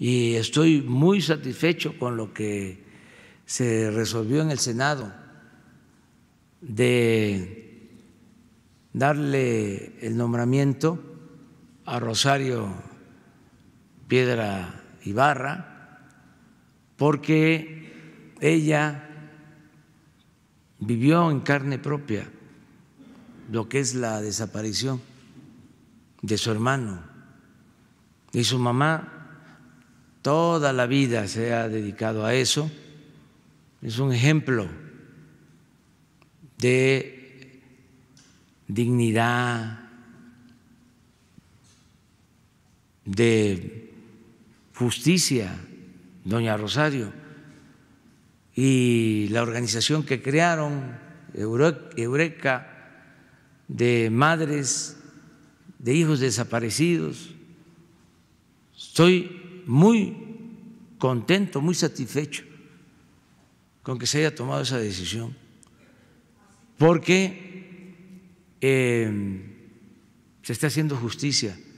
y estoy muy satisfecho con lo que se resolvió en el Senado de darle el nombramiento a Rosario Piedra Ibarra, porque ella vivió en carne propia lo que es la desaparición de su hermano y su mamá toda la vida se ha dedicado a eso, es un ejemplo de dignidad, de justicia, doña Rosario, y la organización que crearon, Eureka, de madres, de hijos desaparecidos. Estoy muy contento, muy satisfecho con que se haya tomado esa decisión, porque eh, se está haciendo justicia